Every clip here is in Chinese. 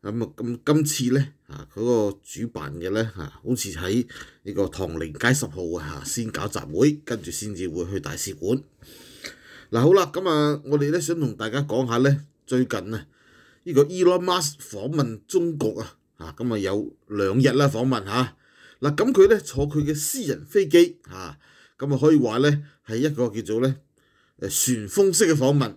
咁啊，咁今次咧，啊嗰個主辦嘅咧，啊好似喺呢個唐寧街十號啊，先搞集會，跟住先至會去大使館。嗱好啦，咁啊，我哋咧想同大家講下咧，最近啊，呢個 Musk 訪問中國啊，嚇咁啊有兩日啦訪問嚇。嗱咁佢咧坐佢嘅私人飛機嚇，咁啊可以話咧係一個叫做咧誒旋風式嘅訪問，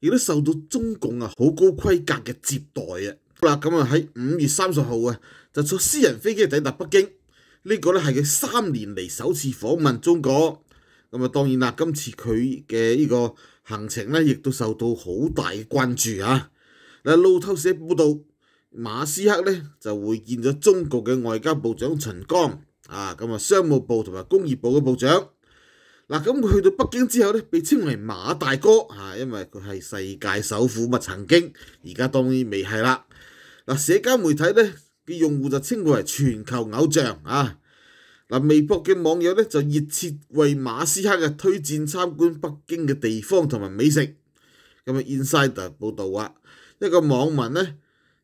亦都受到中共啊好高規格嘅接待啊。啦咁啊喺五月三十号啊就坐私人飞机抵达北京呢个咧系佢三年嚟首次访问中国咁啊当然啦今次佢嘅呢个行程咧亦都受到好大嘅关注啊嗱路透社报道马斯克咧就会见咗中国嘅外交部长陈刚啊咁啊商务部同埋工业部嘅部长嗱咁佢去到北京之后咧被称为马大哥啊因为佢系世界首富咪曾经而家当然未系啦。嗱，社交媒體咧嘅用戶就稱佢為全球偶像啊！嗱，微博嘅網友咧就熱切為馬斯克嘅推薦參觀北京嘅地方同埋美食。咁啊，Insider 報導啊，一個網民咧，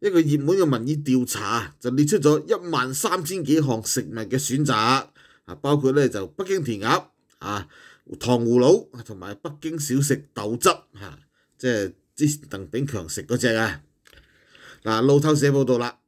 一個熱門嘅民意調查就列出咗一萬三千幾項食物嘅選擇啊，包括咧就北京甜鴨啊、糖葫蘆同埋北京小食豆汁啊，即係之前鄧炳強食嗰只啊！嗱，路透社報道啦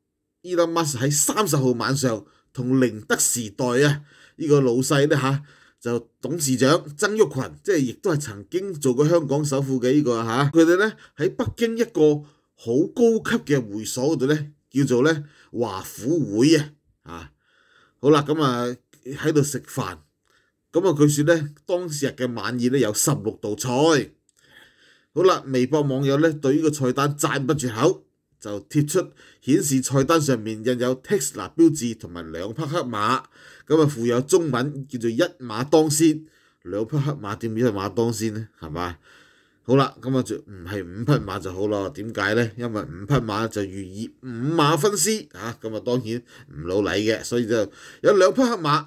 ，Elon Musk 喺三十號晚上同寧德時代啊，呢個老細咧嚇就董事長曾毓群，即係亦都係曾經做過香港首富嘅呢個嚇，佢哋咧喺北京一個好高級嘅會所嗰度咧，叫做咧華府會啊，嚇，好啦，咁啊喺度食飯，咁啊佢說咧當日嘅晚宴咧有十六道菜，好啦，微博網友咧對呢個菜單讚不絕口。就貼出顯示菜單上面印有 Tesla 標誌同埋兩匹黑馬，咁啊附有中文叫做一馬當先，兩匹黑馬點叫一馬當先咧？係嘛？好啦，咁啊就唔係五匹馬就好咯。點解咧？因為五匹馬就寓意五馬分屍啊！咁啊當然唔老禮嘅，所以就有兩匹黑馬，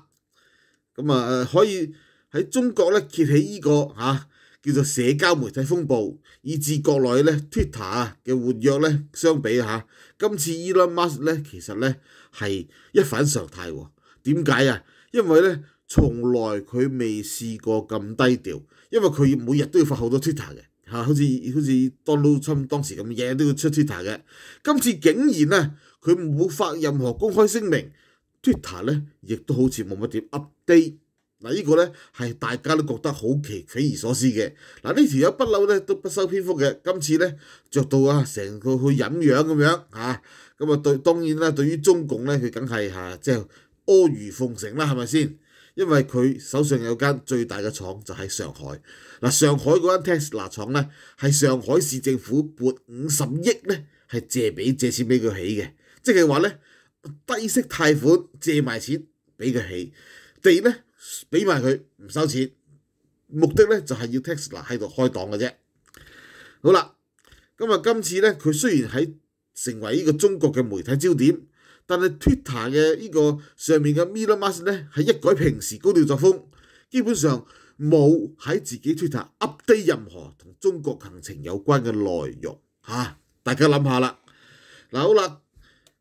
咁啊可以喺中國咧揭起依個嚇叫做社交媒體風暴。以至國內咧 Twitter 嘅活躍咧相比嚇，今次 Elon Musk 咧其實咧係一反常態喎。點解啊？因為咧從來佢未試過咁低調，因為佢每日都要發好多 Twitter 嘅嚇，好似好似 Donald Trump 當時咁，日日都要出 Twitter 嘅。今次竟然咧，佢冇發任何公開聲明，Twitter 咧亦都好似冇乜點 update。嗱，呢個咧係大家都覺得好奇、匪夷所思嘅。嗱，呢條友不嬲咧都不收篇幅嘅。今次咧著到啊，成個去忍養咁樣嚇。咁啊對，當然啦，對於中共咧，佢梗係嚇即係阿谀奉承啦，係咪先？因為佢手上有間最大嘅廠就喺上海。嗱，上海嗰間 Tesla 廠咧，係上海市政府撥五十億咧，係借俾借錢俾佢起嘅，即係話咧低息貸款借埋錢俾佢起地咧。俾埋佢唔收钱，目的咧就系要 t e s l a 喺度开档嘅啫。好啦，咁啊今次咧佢虽然喺成为呢个中国嘅媒体焦点，但系 Twitter 嘅呢个上面嘅 m i l a m a s k 咧系一改平时高调作风，基本上冇喺自己 Twitter up d a t e 任何同中国行程有关嘅内容。吓，大家谂下啦。嗱好啦，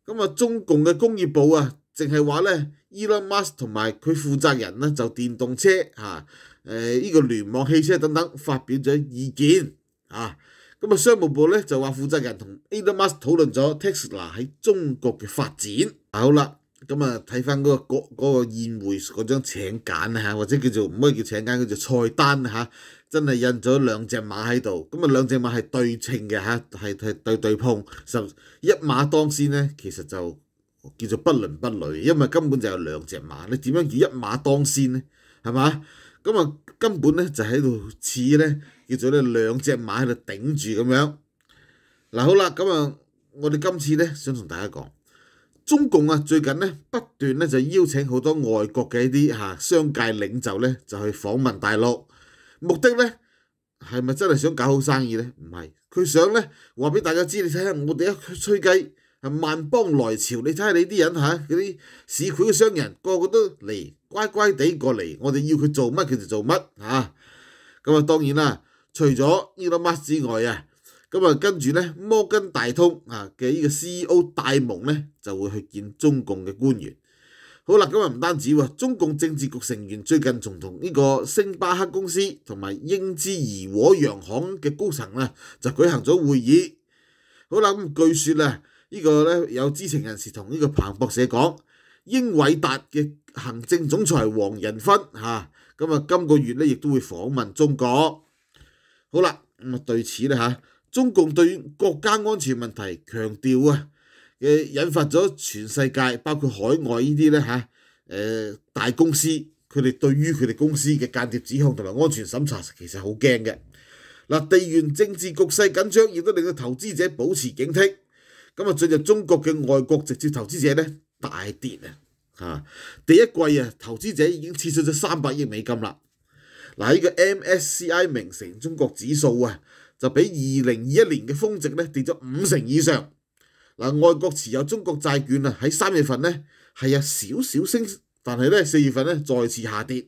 咁啊中共嘅工业部啊净系话咧。Elon Musk 同埋佢負責人咧就電動車嚇，誒呢個聯網汽車等等發表咗意見嚇。咁啊，商務部咧就話負責人同 Elon Musk 討論咗 Tesla 喺中國嘅發展。好啦，咁啊睇翻嗰個嗰個宴會嗰張請柬嚇，或者叫做唔可以叫請柬，叫做菜單嚇，真係印咗兩隻馬喺度。咁啊，兩隻馬係對稱嘅嚇，係係對對碰，就一馬當先咧，其實就。叫做不倫不類，因為根本就有兩隻馬，你點樣叫一馬當先咧？係嘛？咁啊，根本咧就喺度似咧，叫做咧兩隻馬喺度頂住咁樣。嗱好啦，咁啊，我哋今次咧想同大家講，中共啊最近咧不斷咧就邀請好多外國嘅一啲嚇商界領袖咧就去訪問大陸，目的咧係咪真係想搞好生意咧？唔係，佢想咧話俾大家知你睇下我哋一吹雞。系萬邦來朝，你睇下你啲人嚇嗰啲市區嘅商人，個個都嚟乖乖地過嚟，我哋要佢做乜佢就做乜嚇。咁啊，當然啦，除咗呢個 m s 之外啊，咁啊跟住咧摩根大通啊嘅呢個 CEO 戴蒙咧就會去見中共嘅官員。好啦，咁啊唔單止喎，中共政治局成員最近仲同呢個星巴克公司同埋英之怡和洋行嘅高層啊就舉行咗會議。好啦，咁據說咧，呢個咧有知情人士同呢個彭博社講，英偉達嘅行政總裁黃仁勳嚇咁啊，今個月咧亦都會訪問中國。好啦，咁啊，對此咧嚇中共對國家安全問題強調啊嘅，引發咗全世界包括海外呢啲咧嚇誒大公司佢哋對於佢哋公司嘅間諜指控同埋安全審查其實好驚嘅。嗱，地緣政治局勢緊張亦都令到投資者保持警惕。咁啊，进入中国嘅外国直接投资者呢，大跌啊！啊，第一季啊，投资者已经撤出咗三百亿美金啦。嗱，呢个 M S C I 名城中国指数啊，就比二零二一年嘅峰值呢跌咗五成以上。嗱，外国持有中国债券啊，喺三月份呢系有少少升，但系呢四月份呢再次下跌。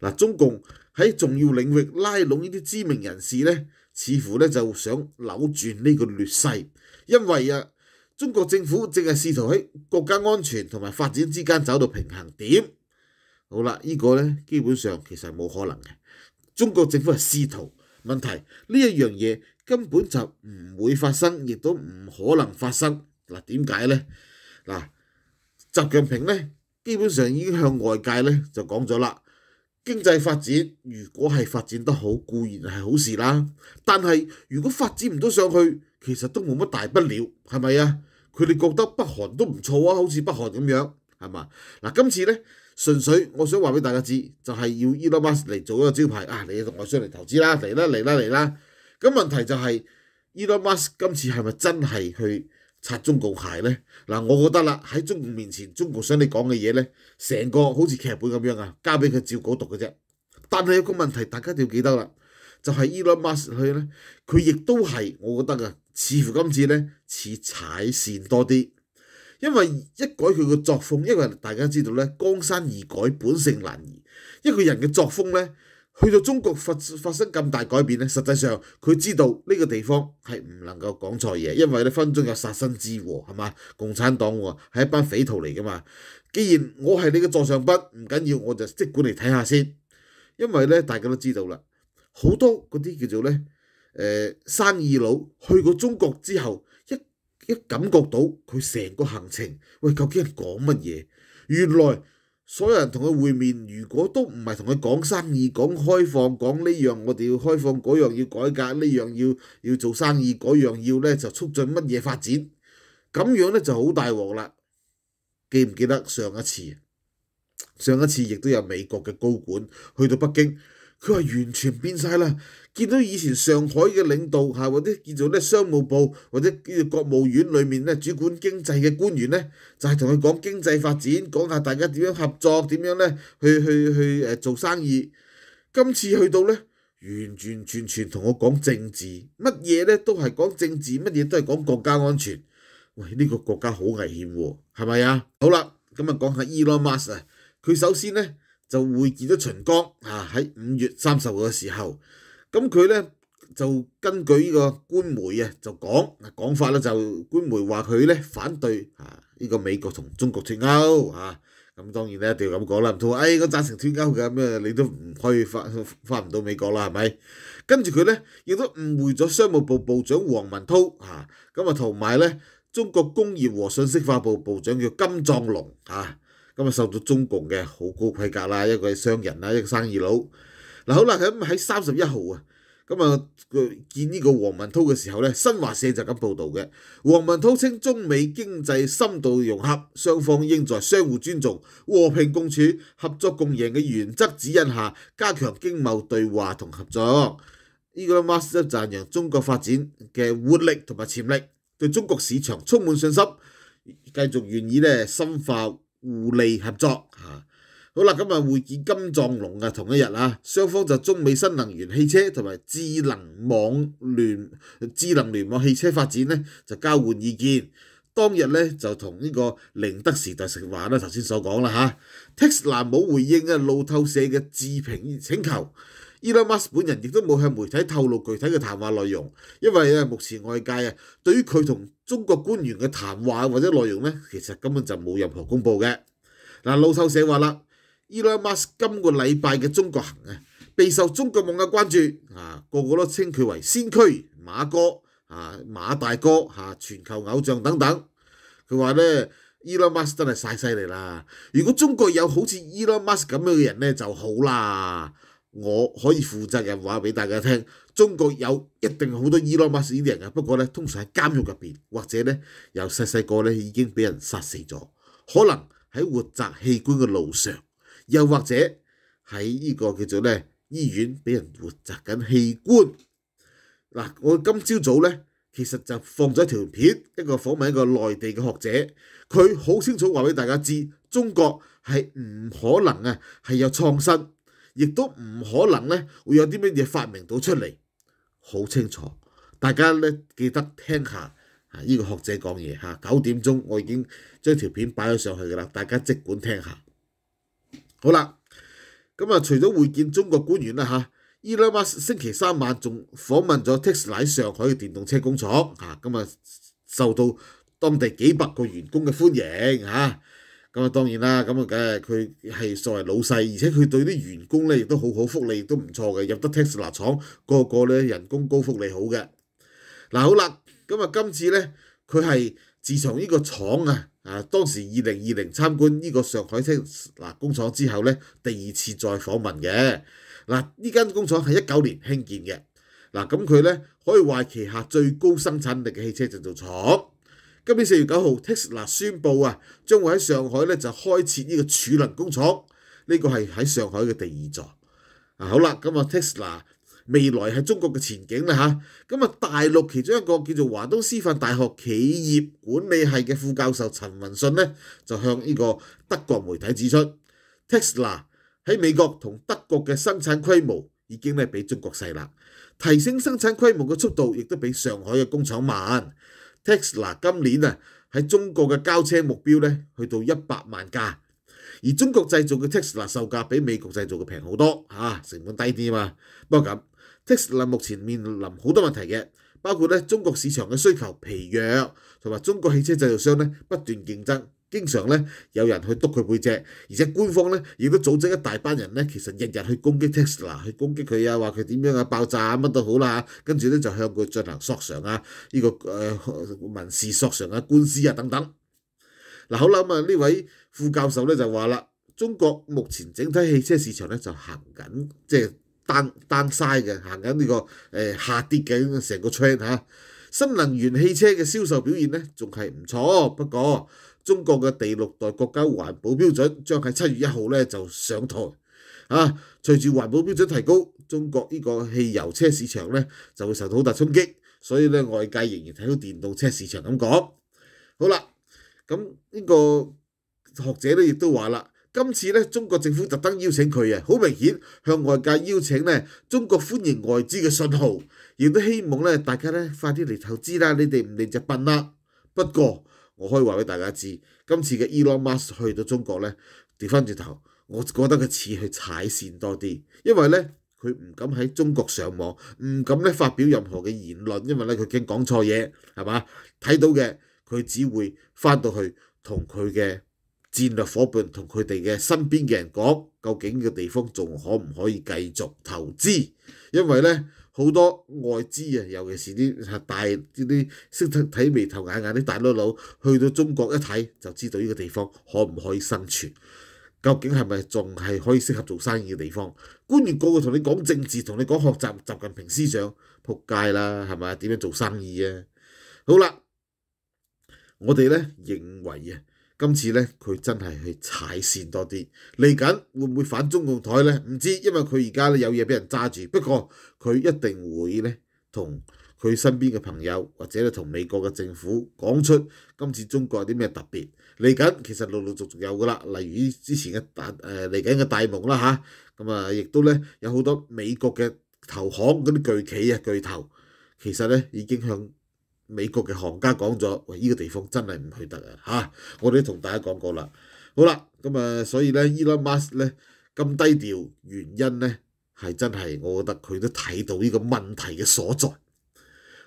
嗱，中共喺重要领域拉拢呢啲知名人士呢，似乎呢就想扭转呢个劣势。因為啊，中國政府正係試圖喺國家安全同埋發展之間找到平衡點。好啦，依個咧基本上其實冇可能嘅。中國政府係試圖問題呢一樣嘢根本就唔會發生，亦都唔可能發生。嗱點解咧？嗱，習近平咧基本上已經向外界咧就講咗啦。經濟發展如果係發展得好，固然係好事啦。但係如果發展唔到上去，其實都冇乜大不了，係咪啊？佢哋覺得北韓都唔錯啊，好似北韓咁樣，係嘛？嗱，今次咧，純粹我想話俾大家知，就係要 Elon Musk 嚟做一個招牌啊！你同外商嚟投資啦，嚟啦嚟啦嚟啦！咁問題就係 Elon Musk 今次係咪真係去拆中國鞋咧？嗱，我覺得啦，喺中國面前，中國想你講嘅嘢咧，成個好似劇本咁樣啊，交俾佢照稿讀嘅啫。但係有個問題，大家要記得啦。就係 m 洛 s k 去咧，佢亦都係我覺得啊，似乎今次咧似踩線多啲，因為一改佢嘅作風。因為大家知道咧，江山易改本性難移，一個人嘅作風咧去到中國發發生咁大改變咧，實際上佢知道呢個地方係唔能夠講錯嘢，因為咧分鐘有殺身之禍，係嘛？共產黨喎係一班匪徒嚟噶嘛？既然我係你嘅座上賓，唔緊要我就即管嚟睇下先，因為咧大家都知道啦。好多嗰啲叫做咧，誒生意佬去過中國之後，一一感覺到佢成個行程，喂究竟講乜嘢？原來所有人同佢會面，如果都唔係同佢講生意、講開放、講呢樣，我哋要開放嗰樣要改革，呢樣要要做生意，嗰樣要咧就促進乜嘢發展？咁樣咧就好大鑊啦！記唔記得上一次？上一次亦都有美國嘅高管去到北京。佢話完全變晒啦！見到以前上海嘅領導嚇，或者叫做咧商務部或者叫個國務院裏面咧主管經濟嘅官員咧，就係同佢講經濟發展，講下大家點樣合作，點樣咧去去去誒做生意。今次去到咧，完完全全同我講政治，乜嘢咧都係講政治，乜嘢都係講國家安全。喂，呢個國家好危險喎，係咪啊？好啦，咁啊講下 Elon Musk 啊，佢首先咧。就會見咗秦剛，啊喺五月三十號嘅時候，咁佢咧就根據呢個官媒啊，就講講法咧，就官媒話佢咧反對啊呢個美國同中國脱歐啊，咁當然咧定要咁講啦，唔通誒我贊成脱歐嘅咩？你都唔可以翻翻唔到美國啦，係咪？跟住佢咧亦都誤會咗商務部部長黃文濤啊，咁啊同埋咧中國工業和信息化部部長叫金壯龍啊。咁啊，受到中共嘅好高規格啦，一個商人啦，一個生意佬。嗱，好啦，咁喺三十一號啊，咁啊，佢見呢個黃文涛嘅時候咧，新華社就咁報道嘅。黃文涛稱中美經濟深度融合，雙方應在相互尊重、和平共處、合作共贏嘅原則指引下加強經貿對話同合作。呢個 t e r 讚揚中國發展嘅活力同埋潛力，對中國市場充滿信心，繼續願意咧深化。互利合作好啦，今日会见金藏龙啊，同一日啊，双方就中美新能源汽车同埋智能网联智能联网汽车发展咧就交换意见。当日咧就同呢个宁德时代食话啦，头先所讲啦 Tesla 冇回应啊，路透社嘅置评请求，Elon Musk 本人亦都冇向媒体透露具体嘅谈话内容，因为啊目前外界啊对于佢同中國官員嘅談話或者內容咧，其實根本就冇任何公佈嘅。嗱，路透社話啦，伊拉馬斯今個禮拜嘅中國行啊，備受《中國網嘅關注啊，個個都稱佢為先驅馬哥啊，馬大哥嚇，全球偶像等等。佢話咧，伊拉馬斯真係曬犀利啦！如果中國有好似伊拉馬斯咁樣嘅人咧，就好啦。我可以负责任话俾大家听，中国有一定好多伊罗马斯啲人嘅，不过咧通常喺监狱入边，或者咧由细细个咧已经俾人杀死咗，可能喺活摘器官嘅路上，又或者喺呢个叫做咧医院俾人活摘紧器官。嗱，我今朝早咧其实就放咗一条片，一个访问一个内地嘅学者，佢好清楚话俾大家知，中国系唔可能啊系有创新。亦都唔可能咧，會有啲乜嘢發明到出嚟，好清楚。大家咧記得聽下啊，呢個學者講嘢嚇。九點鐘我已經將條片擺咗上去㗎啦，大家即管聽下。好啦，咁啊，除咗會見中國官員啦嚇，依兩晚星期三晚仲訪問咗 Tesla 上海嘅電動車工廠嚇，咁啊受到當地幾百個員工嘅歡迎嚇。咁啊當然啦，咁啊梗係佢係作為老細，而且佢對啲員工咧亦都好好，福利都唔錯嘅。入得 Tesla 廠，個個咧人工高，福利好嘅。嗱好啦，咁啊今次咧，佢係自從呢個廠啊啊當時二零二零參觀呢個上海 t 嗱工廠之後咧，第二次再訪問嘅。嗱呢間工廠係一九年興建嘅。嗱咁佢咧可以話旗下最高生產力嘅汽車製造廠。今年四月九號，Tesla 宣布啊，將會喺上海咧就開設呢個儲能工廠，呢個係喺上海嘅第二座。啊，好啦，咁啊 Tesla 未來係中國嘅前景啦嚇，咁啊大陸其中一個叫做華東師範大學企業管理系嘅副教授陳文信咧，就向呢個德國媒體指出，Tesla 喺美國同德國嘅生產規模已經咧比中國細啦，提升生產規模嘅速度亦都比上海嘅工廠慢。Tesla 今年啊喺中国嘅交车目标咧去到一百万架，而中国制造嘅 Tesla 售价比美国制造嘅平好多嚇，成本低啲啊嘛。不过咁 Tesla 目前面临好多问题嘅，包括咧中国市场嘅需求疲弱，同埋中国汽车制造商咧不断竞争。經常咧有人去督佢背脊，而且官方咧如果組織一大班人咧，其實日日去攻擊 Tesla，去攻擊佢啊，話佢點樣啊爆炸乜都好啦，跟住咧就向佢進行索償啊，呢個誒民事索償啊、官司啊等等。嗱好啦，咁啊呢位副教授咧就話啦，中國目前整體汽車市場咧就行緊即係 down down 嘅，行緊呢個誒下跌嘅成個 trend 嚇。新能源汽車嘅銷售表現咧仲係唔錯，不過。中國嘅第六代國家環保標準將喺七月一號咧就上台啊！隨住環保標準提高，中國呢個汽油車市場咧就會受到好大衝擊，所以咧外界仍然睇到電動車市場咁講。好啦，咁呢個學者咧亦都話啦，今次咧中國政府特登邀請佢啊，好明顯向外界邀請咧，中國歡迎外資嘅信號，亦都希望咧大家咧快啲嚟投資啦，你哋唔嚟就笨啦。不過，我可以話俾大家知，今次嘅 Elon Musk 去到中國咧，調翻轉頭，我覺得佢似去踩線多啲，因為咧佢唔敢喺中國上網，唔敢咧發表任何嘅言論，因為咧佢驚講錯嘢，係嘛？睇到嘅佢只會翻到去同佢嘅戰略伙伴同佢哋嘅身邊嘅人講，究竟嘅地方仲可唔可以繼續投資？因為呢，好多外資啊，尤其是啲大啲啲識睇眉頭眼眼啲大佬佬，去到中國一睇就知道呢個地方可唔可以生存，究竟係咪仲係可以適合做生意嘅地方？官員個個同你講政治，同你講學習習近平思想，仆街啦，係咪啊？點樣做生意啊？好啦，我哋咧認為啊。今次咧，佢真係去踩線多啲。嚟緊會唔會反中共台咧？唔知，因為佢而家咧有嘢俾人揸住。不過佢一定會咧，同佢身邊嘅朋友或者咧同美國嘅政府講出今次中國有啲咩特別。嚟緊其實陸陸續續有噶啦，例如之前嘅大誒嚟緊嘅大夢啦嚇，咁啊亦都咧有好多美國嘅投行嗰啲巨企啊巨頭，其實咧已經向。美國嘅行家講咗：，喂，依個地方真係唔去得啊！嚇，我哋都同大家講過啦。好啦，咁啊，所以咧，伊 u s k 咧咁低調，原因咧係真係，我覺得佢都睇到呢個問題嘅所在。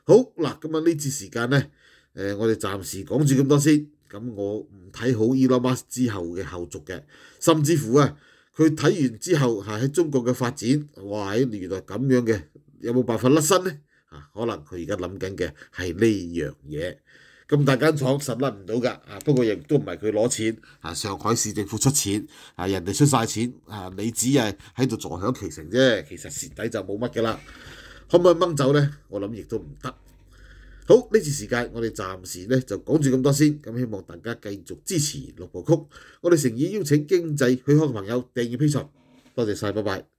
好嗱，咁啊呢次時間咧，誒，我哋暫時講住咁多先。咁我唔睇好伊 u s k 之後嘅後續嘅，甚至乎啊，佢睇完之後係喺中國嘅發展，哇！原來咁樣嘅，有冇辦法甩身咧？啊，可能佢而家谂紧嘅系呢样嘢，咁大间厂实甩唔到噶，啊，不过亦都唔系佢攞钱，啊，上海市政府出钱，啊，人哋出晒钱，啊，你只系喺度坐享其成啫，其实蚀底就冇乜噶啦，可唔可以掹走呢？我谂亦都唔得。好呢次时间，我哋暂时呢就讲住咁多先，咁希望大家继续支持六部曲，我哋诚意邀请经济許可嘅朋友订阅批赏，多谢晒，拜拜。